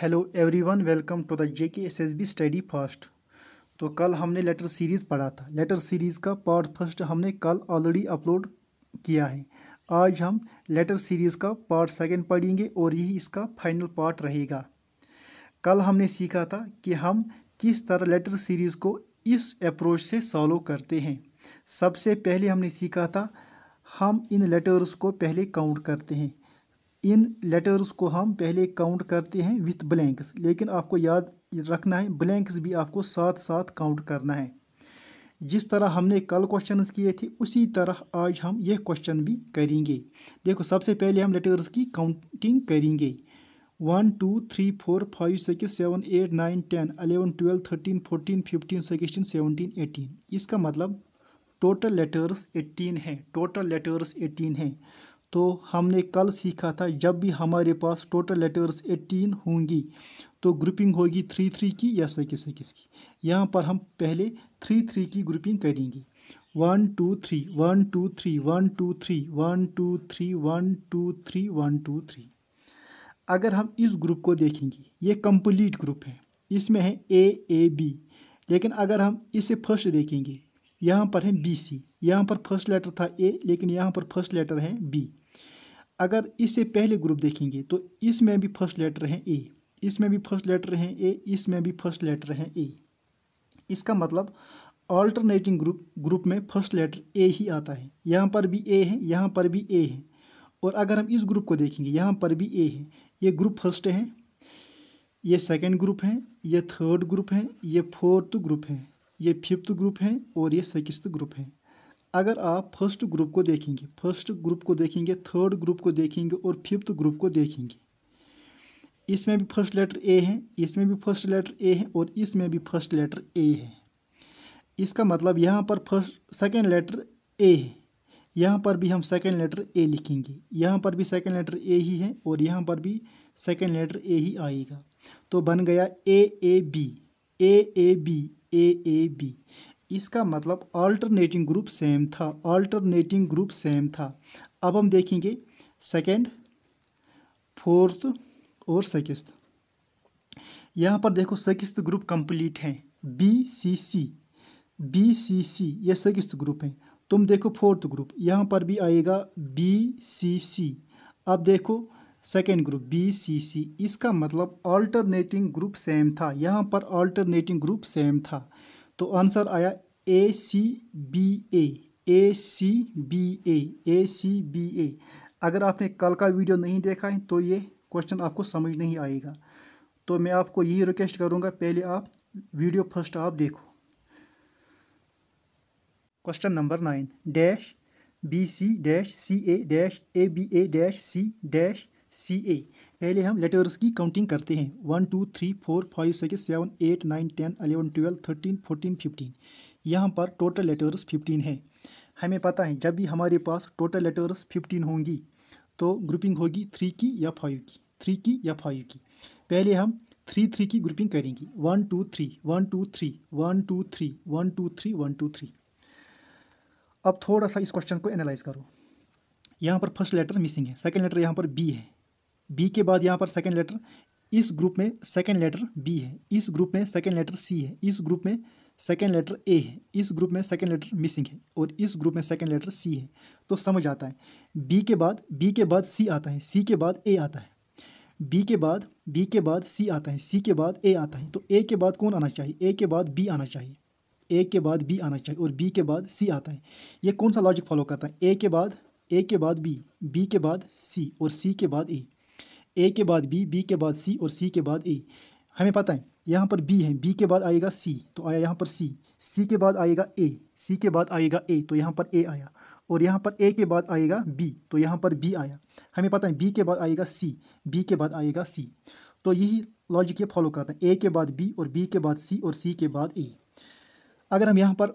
hello everyone welcome to the J K S S B study first तो कल हमने letter series पढ़ा था लेटर सीरीज़ का पार्ट फर्स्ट हमने कल ऑलरेडी अपलोड किया है आज हम लेटर सीरीज़ का पार्ट सेकंड पढ़ेंगे और यही इसका फाइनल पार्ट रहेगा कल हमने सीखा था कि हम किस तरह लेटर सीरीज़ को इस अप्रोच से सॉलो करते हैं सबसे पहले हमने सीखा था हम इन लेटर्स को पहले काउंट करते हैं इन लेटर्स को हम पहले काउंट करते हैं विथ ब्लैंक्स लेकिन आपको याद रखना है ब्लैंक्स भी आपको साथ साथ काउंट करना है जिस तरह हमने कल क्वेश्चंस किए थे उसी तरह आज हम यह क्वेश्चन भी करेंगे देखो सबसे पहले हम लेटर्स की काउंटिंग करेंगे one two three four five six seven eight nine ten eleven twelve thirteen fourteen fifteen sixteen seventeen eighteen इसका मतलब टोटल लेटर्स एटीन है टोटल लेटर्स एटीन है तो हमने कल सीखा था जब भी हमारे पास टोटल लेटर्स एटीन होंगी तो ग्रुपिंग होगी थ्री थ्री की या सिक्स सिक्स की यहाँ पर हम पहले थ्री थ्री की ग्रुपिंग करेंगे one two three one two three one two three one two three one two three one two three अगर हम इस ग्रुप को देखेंगे ये कंप्लीट ग्रुप है इसमें है ए ए बी लेकिन अगर हम इसे फर्स्ट देखेंगे यहाँ पर है बी सी यहाँ पर फर्स्ट लेटर था ए लेकिन यहाँ पर फर्स्ट लेटर है बी अगर इससे पहले ग्रुप देखेंगे तो इसमें भी फर्स्ट लेटर है ए इसमें भी फर्स्ट लेटर है ए इसमें भी फर्स्ट लेटर है ए इसका मतलब ऑल्टरनेटिंग ग्रुप ग्रुप में फर्स्ट लेटर ए ही आता है यहाँ पर भी ए है यहाँ पर भी ए है और अगर हम इस ग्रुप को देखेंगे यहाँ पर भी ए है ये ग्रुप फर्स्ट है ये सेकेंड ग्रुप है ये थर्ड ग्रुप है ये फोर्थ ग्रुप है ये फिफ्थ ग्रुप हैं और ये सिक्स्थ ग्रुप हैं अगर आप फर्स्ट ग्रुप को देखेंगे फर्स्ट ग्रुप को देखेंगे थर्ड ग्रुप को देखेंगे और फिफ्थ ग्रुप को देखेंगे इसमें भी फर्स्ट लेटर ए है इसमें भी फर्स्ट लेटर ए है और इसमें भी फर्स्ट लेटर ए है इसका मतलब यहाँ पर फर्स्ट सेकेंड लेटर ए है यहाँ पर भी हम सेकेंड लेटर ए लिखेंगे यहाँ पर भी सेकेंड लेटर ए ही है और यहाँ पर भी सेकेंड लेटर ए ही आएगा तो बन गया A A B A A B A A B इसका मतलब अल्टरनेटिंग ग्रुप सेम था अल्टरनेटिंग ग्रुप सेम था अब हम देखेंगे सेकेंड फोर्थ और सिक्स्त यहाँ पर देखो सिक्स्त ग्रुप कंप्लीट हैं B C C B C C ये सिक्स्त ग्रुप हैं तुम देखो फोर्थ ग्रुप यहाँ पर भी आएगा बी सी सी अब देखो second group B C C इसका मतलब ऑल्टरनेटिंग ग्रुप सेम था यहाँ पर अल्टरनेटिंग ग्रुप सेम था तो आंसर आया A C B A A C B A A C B A अगर आपने कल का वीडियो नहीं देखा है तो ये क्वेश्चन आपको समझ नहीं आएगा तो मैं आपको यही रिक्वेस्ट करूँगा पहले आप वीडियो फर्स्ट आप देखो question number nine dash B C dash C A dash A B A dash C dash C A पहले हम लेटर्स की काउंटिंग करते हैं one two three four five six seven eight nine ten eleven twelve thirteen fourteen fifteen यहाँ पर total letters fifteen है हमें पता है जब भी हमारे पास टोटल लेटर्स फिफ्टीन होंगी तो ग्रुपिंग होगी थ्री की या फाइव की थ्री की या फाइव की पहले हम थ्री थ्री की ग्रुपिंग करेंगे one two three one two three one two three one two three one two three अब थोड़ा सा इस क्वेश्चन को एनालाइज करो यहाँ पर फर्स्ट लेटर मिसिंग है सेकेंड लेटर यहाँ पर बी है बी के बाद यहाँ पर सेकेंड लेटर इस ग्रुप में सेकेंड लेटर बी है इस ग्रुप में सेकेंड लेटर सी है इस ग्रुप में सेकेंड लेटर ए है इस ग्रुप में सेकेंड लेटर मिसिंग है और इस ग्रुप में सेकेंड लेटर सी है तो समझ आता है बी के बाद बी के बाद सी आता है सी के बाद ए आता है बी के बाद बी के बाद सी आता है सी के बाद ए आता है तो ए के बाद कौन आना चाहिए ए के बाद बी आना चाहिए ए के बाद बी आना चाहिए और बी के बाद सी आता है ये कौन सा लॉजिक फॉलो करता है ए के बाद ए के बाद बी बी के बाद सी और सी के बाद ए ए के बाद बी बी के बाद सी और सी के बाद ए हमें पता है यहाँ पर बी है बी के बाद आएगा सी तो आया यहाँ पर सी सी के बाद आएगा ए सी के बाद आएगा ए तो यहाँ पर ए आया और यहाँ पर ए के बाद आएगा बी तो यहाँ पर बी आया हमें पता है बी के बाद आएगा सी बी के बाद आएगा सी तो यही लॉजिक ये फॉलो करते हैं ए के बाद बी और बी के बाद सी और सी के बाद ए अगर हम यहाँ पर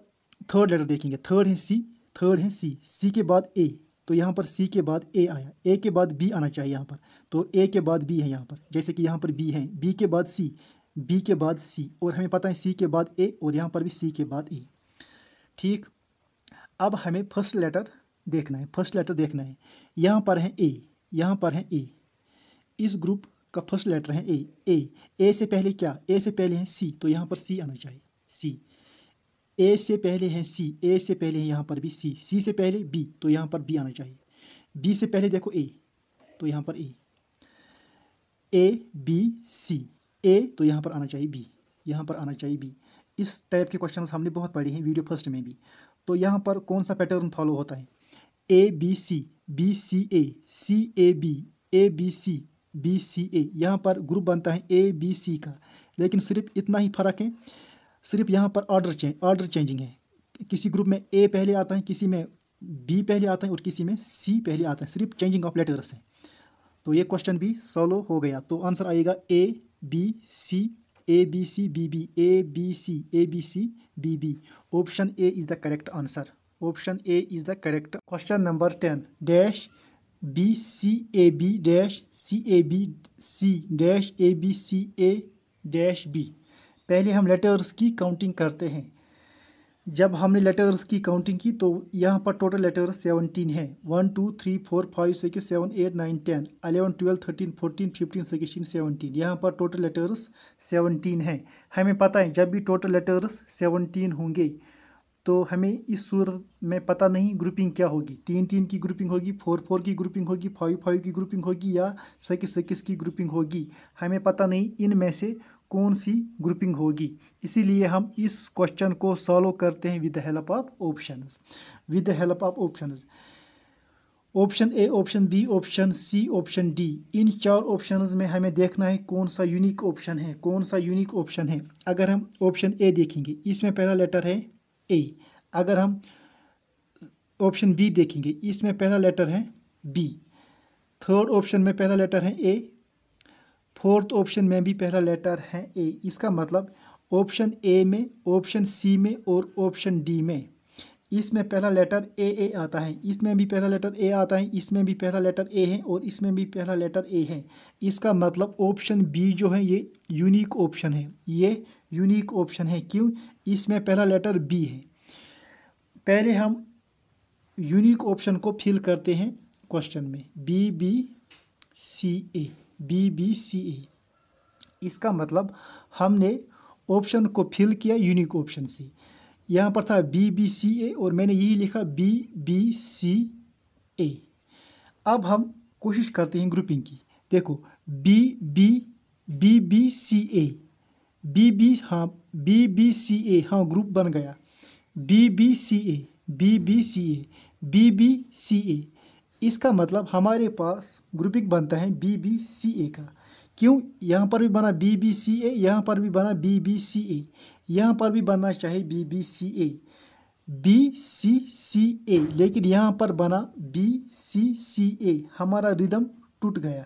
थर्ड लेटर देखेंगे थर्ड है सी थर्ड है सी सी के बाद ए तो यहाँ पर सी के बाद ए आया ए के बाद बी आना चाहिए यहाँ पर तो ए के बाद बी है यहाँ पर जैसे कि यहाँ पर बी है बी के बाद सी बी के बाद सी और हमें पता है सी के बाद ए और यहाँ पर भी सी के बाद ए ठीक अब हमें फर्स्ट लेटर देखना है फर्स्ट लेटर देखना है यहाँ पर है ए यहाँ पर है ए इस ग्रुप का फर्स्ट लेटर है ए ए ए से पहले क्या ए से पहले है सी तो यहाँ पर सी आना चाहिए सी ए से पहले है सी ए से पहले है यहाँ पर भी सी सी से पहले बी तो यहाँ पर बी आना चाहिए बी से पहले देखो ए तो यहाँ पर ए ए बी सी ए तो यहाँ पर आना चाहिए बी यहाँ पर आना चाहिए बी इस टाइप के क्वेश्चन हमने बहुत पढ़े हैं वीडियो फर्स्ट में भी तो यहाँ पर कौन सा पैटर्न फॉलो होता है A B C B C A C A B A B C B C A यहाँ पर ग्रुप बनता है ए बी सी का लेकिन सिर्फ इतना ही फर्क है सिर्फ यहाँ पर ऑर्डर चेंज ऑर्डर चेंजिंग है किसी ग्रुप में ए पहले आता है किसी में बी पहले आता है और किसी में सी पहले आता है सिर्फ चेंजिंग ऑफ लेटर्स है तो ये क्वेश्चन भी सॉल्व हो गया तो आंसर आएगा A B C A B C B B A B C A B C B B option A is the correct answer option A is the correct question number ten dash B C A B dash C A B C dash A B C A dash B पहले हम letters की counting करते हैं जब हमने letters की counting की तो यहाँ पर टोटल लेटर्स सेवनटीन है one two three four five six seven eight nine ten eleven twelve thirteen fourteen fifteen sixteen seventeen यहाँ पर टोटल लेटर्स सेवनटीन है हमें पता है जब भी टोटल लेटर्स सेवनटीन होंगे तो हमें इस सूर में पता नहीं ग्रुपिंग क्या होगी तीन तीन की ग्रुपिंग होगी फोर फोर की ग्रुपिंग होगी फाइव फाइव की ग्रुपिंग होगी या सिक्स सिक्स की ग्रुपिंग होगी हमें पता नहीं इन में से कौन सी ग्रुपिंग होगी इसीलिए हम इस क्वेश्चन को सॉल्व करते हैं with the help of options with the help of options option A option B option C option D इन चार ऑप्शंस में हमें देखना है कौन सा यूनिक ऑप्शन है कौन सा यूनिक ऑप्शन है अगर हम ऑप्शन ए देखेंगे इसमें पहला लेटर है ए अगर हम ऑप्शन बी देखेंगे इसमें पहला लेटर है बी थर्ड ऑप्शन में पहला लेटर है ए फोर्थ ऑप्शन में भी पहला लेटर है ए इसका मतलब ऑप्शन ए में ऑप्शन सी में और ऑप्शन डी में इसमें पहला लेटर ए ए आता है इसमें भी पहला लेटर ए आता है इसमें भी पहला लेटर ए है और इसमें भी पहला लेटर ए है इसका मतलब ऑप्शन बी जो है ये यूनिक ऑप्शन है ये यूनिक ऑप्शन है क्यों इसमें पहला लेटर बी है पहले हम यूनिक ऑप्शन को फिल करते हैं क्वेश्चन में B B C A B B C E इसका मतलब हमने ऑप्शन को फिल किया यूनिक ऑप्शन से यहाँ पर था बी बी सी ए और मैंने यही लिखा बी बी सी ए अब हम कोशिश करते हैं ग्रुपिंग की देखो B B B B C A B B हाँ बी बी सी ए हाँ ग्रुप बन गया B B C A B B C A B B C A इसका मतलब हमारे पास ग्रुपिंग बनता है बी बी सी ए का क्यों यहाँ पर भी बना बी बी सी ए यहाँ पर भी बना बी बी सी ए यहाँ पर भी बनना चाहिए B B C A B C C A लेकिन यहाँ पर बना बी सी सी ए हमारा रिदम टूट गया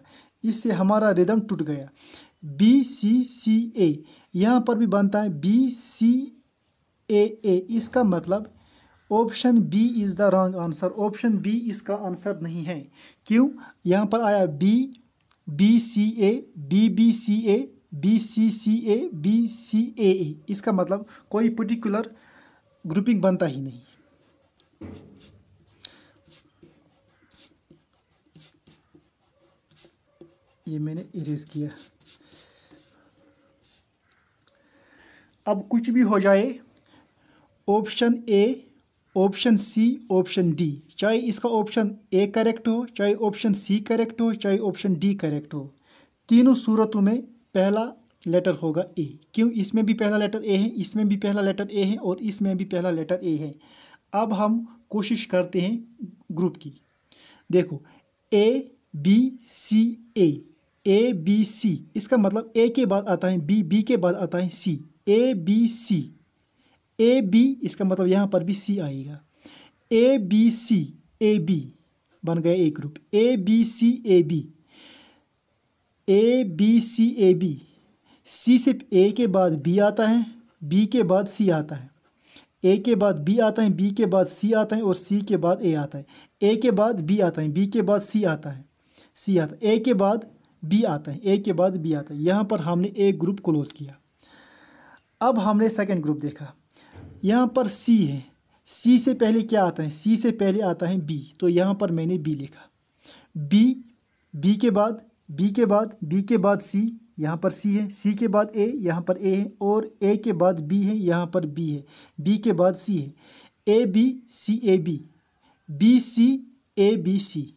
इससे हमारा रिदम टूट गया बी सी सी ए यहाँ पर भी बनता है बी सी ए ए इसका मतलब option B is the wrong answer option B इसका आंसर नहीं है क्यों यहाँ पर आया B B C A B B C A B C C A B C A A इसका मतलब कोई पर्टिकुलर ग्रुपिंग बनता ही नहीं ये मैंने इरेज किया अब कुछ भी हो जाए option A option C option D चाहे इसका ऑप्शन ए करेक्ट हो चाहे ऑप्शन सी करेक्ट हो चाहे ऑप्शन डी करेक्ट हो तीनों सूरतों में पहला लेटर होगा ए क्यों इसमें भी पहला लेटर ए है इसमें भी पहला लेटर ए है और इसमें भी पहला लेटर ए है अब हम कोशिश करते हैं ग्रुप की देखो ए B C A A B सी इसका मतलब ए के बाद आता है बी बी के बाद आता है सी A B C A B इसका मतलब यहाँ पर भी सी आएगा A B C A B बन गए एक group A B C A B A B C A B C से ए के बाद बी आता है बी के बाद सी आता है ए के बाद बी आता है बी के बाद सी आता है और सी के बाद ए आता है ए के बाद बी आता है बी के बाद सी आता है सी आता है ए के बाद बी आता है ए के बाद बी आता है यहाँ पर हमने एक ग्रुप क्लोज़ किया अब हमने सेकेंड ग्रुप देखा यहाँ पर सी है सी से पहले क्या आता है सी से पहले आता है बी तो यहाँ पर मैंने बी लिखा बी बी के बाद बी के बाद बी के बाद सी यहाँ पर सी है सी के बाद ए यहाँ पर ए है और ए के बाद बी है यहाँ पर बी है बी के बाद सी है A B C A B B C A B C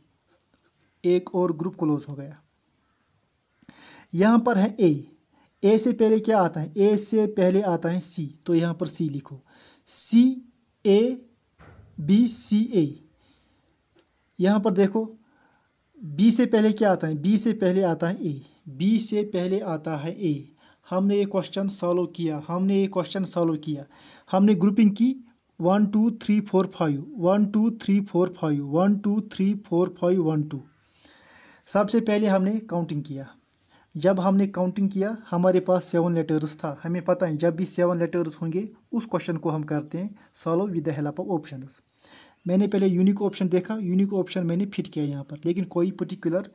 एक और ग्रुप क्लोज हो गया यहाँ पर है ए ए से पहले क्या आता है ए से पहले आता है सी तो यहाँ पर सी लिखो सी ए बी सी ए यहाँ पर देखो बी से पहले क्या आता है बी से पहले आता है ए बी से पहले आता है ए हमने ये क्वेश्चन सॉल्व किया हमने ये क्वेश्चन सॉल्व किया हमने ग्रुपिंग की one two three four five one two three four five one two three four five one two सबसे पहले हमने काउंटिंग किया जब हमने काउंटिंग किया हमारे पास सेवन लेटर्स था हमें पता है जब भी सेवन लेटर्स होंगे उस क्वेश्चन को हम करते हैं solve with the help of option मैंने पहले यूनिक ऑप्शन देखा यूनिक ऑप्शन मैंने फिट किया यहाँ पर लेकिन कोई पर्टिकुलर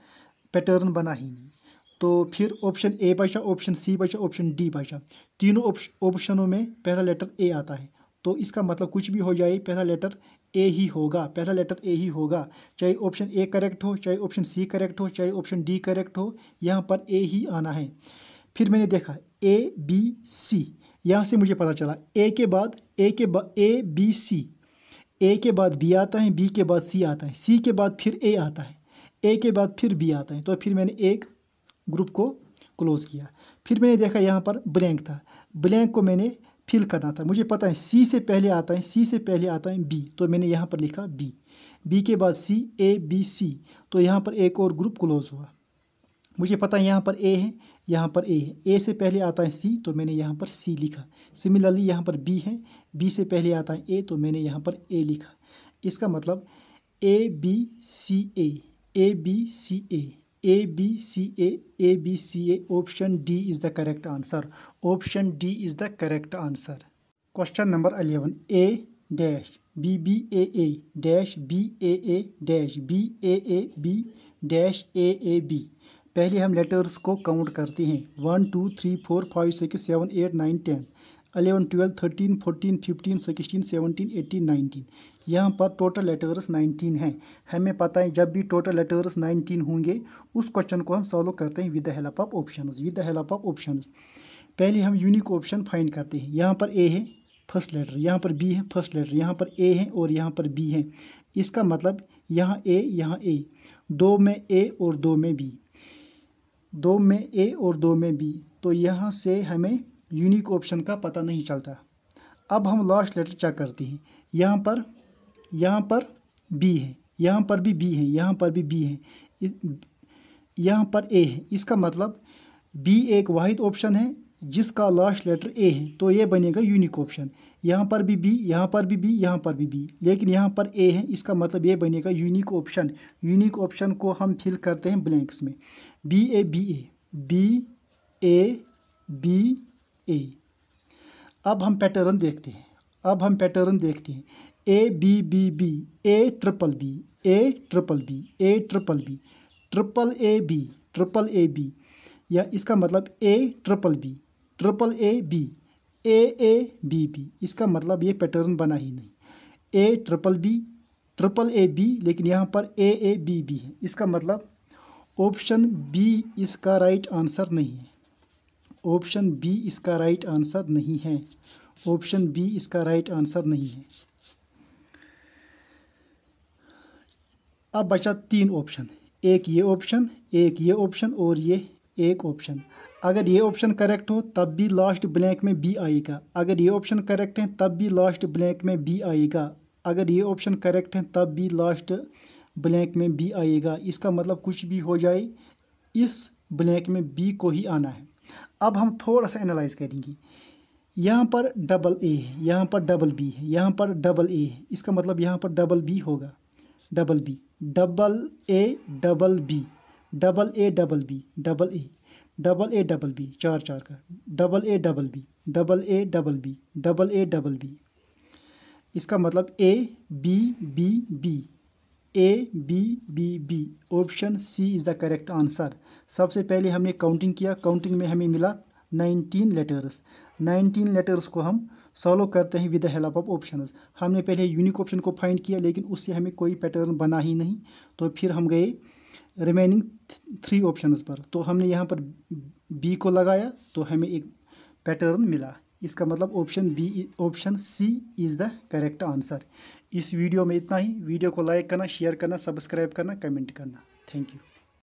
पैटर्न बना ही नहीं तो फिर ऑप्शन ए बचा ऑप्शन सी बचा ऑप्शन डी बचा तीनों ऑप्शनों में पहला लेटर ए आता है तो इसका मतलब कुछ भी हो जाए पहला लेटर ए ही होगा पहला लेटर ए ही होगा चाहे ऑप्शन ए करेक्ट हो चाहे ऑप्शन सी करेक्ट हो चाहे ऑप्शन डी करेक्ट हो यहाँ पर ए ही आना है फिर मैंने देखा ए बी सी यहाँ से मुझे पता चला ए के बाद ए के बाद ए बी सी ए के बाद बी आता है बी के बाद सी आता है सी के बाद फिर ए आता है ए के बाद फिर बी आता है तो फिर मैंने एक ग्रुप को क्लोज़ किया फिर मैंने देखा यहाँ पर ब्लैंक था ब्लैंक को मैंने फिल करना था मुझे पता है सी से पहले आता है सी से पहले आता है बी तो मैंने यहाँ पर लिखा बी बी के बाद सी ए बी सी तो यहाँ पर एक और ग्रुप क्लोज़ हुआ मुझे पता है यहाँ पर ए है यहाँ पर ए है ए से पहले आता है सी तो मैंने यहाँ पर सी लिखा सिमिलरली यहाँ पर बी है बी से पहले आता है ए तो मैंने यहाँ पर ए लिखा इसका मतलब A B C A A B C A A B C A A B C A option D is the correct answer option D is the correct answer question number eleven A dash B B A A dash B A A dash B A A B dash A A B पहले हम letters को count करते हैं one two three four five six seven eight nine ten eleven twelve thirteen fourteen fifteen sixteen seventeen eighteen nineteen यहाँ पर total letters nineteen हैं हमें पता है जब भी टोटल लेटर्स नाइनटीन होंगे उस क्वेश्चन को हम सॉल्व करते हैं with the help of option with the help of option पहले हम यूनिक ऑप्शन फाइंड करते हैं यहाँ पर ए है फर्स्ट लेटर यहाँ पर बी है फर्स्ट लेटर यहाँ पर ए है और यहाँ पर बी है इसका मतलब यहाँ ए यहाँ ए दो में ए और दो में बी दो में ए और दो में बी तो यहाँ से हमें यूनिक ऑप्शन का पता नहीं चलता अब हम लास्ट लेटर चेक करते हैं यहाँ पर यहाँ पर बी है यहाँ पर भी बी है यहाँ पर भी बी है यहाँ पर ए है इसका मतलब बी एक वाहिद ऑप्शन है जिसका लास्ट लेटर ए है तो ये बनेगा यूनिक ऑप्शन यहाँ पर भी बी यहाँ पर भी बी यहाँ पर भी बी लेकिन यहाँ पर ए है इसका मतलब ये बनेगा यूनिक ऑप्शन यूनिक ऑप्शन को हम फिल करते हैं ब्लैंक्स में B A B A B A B A अब हम पैटर्न देखते हैं अब हम पैटर्न देखते हैं A B B B A triple B A triple B A triple B triple A B triple A B या इसका मतलब A triple B triple A B A A B B इसका मतलब ये पैटर्न बना ही नहीं A triple B triple A B लेकिन यहाँ पर ए ए बी बी है इसका मतलब ऑप्शन बी इसका राइट आंसर नहीं है ऑप्शन बी इसका राइट आंसर नहीं है ऑप्शन बी इसका राइट आंसर नहीं है अब बचा तीन ऑप्शन एक ये ऑप्शन एक ये ऑप्शन और ये एक ऑप्शन अगर ये ऑप्शन करेक्ट हो तब भी लास्ट ब्लैंक में बी आएगा अगर ये ऑप्शन करेक्ट हैं तब भी लास्ट ब्लैंक में बी आएगा अगर ये ऑप्शन करेक्ट हैं तब भी लास्ट ब्लैंक में बी आएगा इसका मतलब कुछ भी हो जाए इस ब्लैंक में बी को ही आना है अब हम थोड़ा सा एनालाइज करेंगे यहाँ पर डबल ए है यहाँ पर डबल बी है यहाँ पर डबल ए है इसका मतलब यहाँ पर डबल बी होगा double B double A double B double A double B double A double A double B चार चार का double A double B double A double B double A double B इसका मतलब A B B B A B B B option C is the correct answer सबसे पहले हमने counting किया counting में हमें मिला नाइनटीन लेटर्स नाइनटीन लेटर्स को हम सॉलो करते हैं with the help of option हमने पहले यूनिक ऑप्शन को फाइंड किया लेकिन उससे हमें कोई पैटर्न बना ही नहीं तो फिर हम गए रिमेनिंग थ्री ऑप्शन पर तो हमने यहाँ पर बी को लगाया तो हमें एक पैटर्न मिला इसका मतलब option B option C is the correct answer इस वीडियो में इतना ही वीडियो को लाइक करना शेयर करना सब्सक्राइब करना कमेंट करना थैंक यू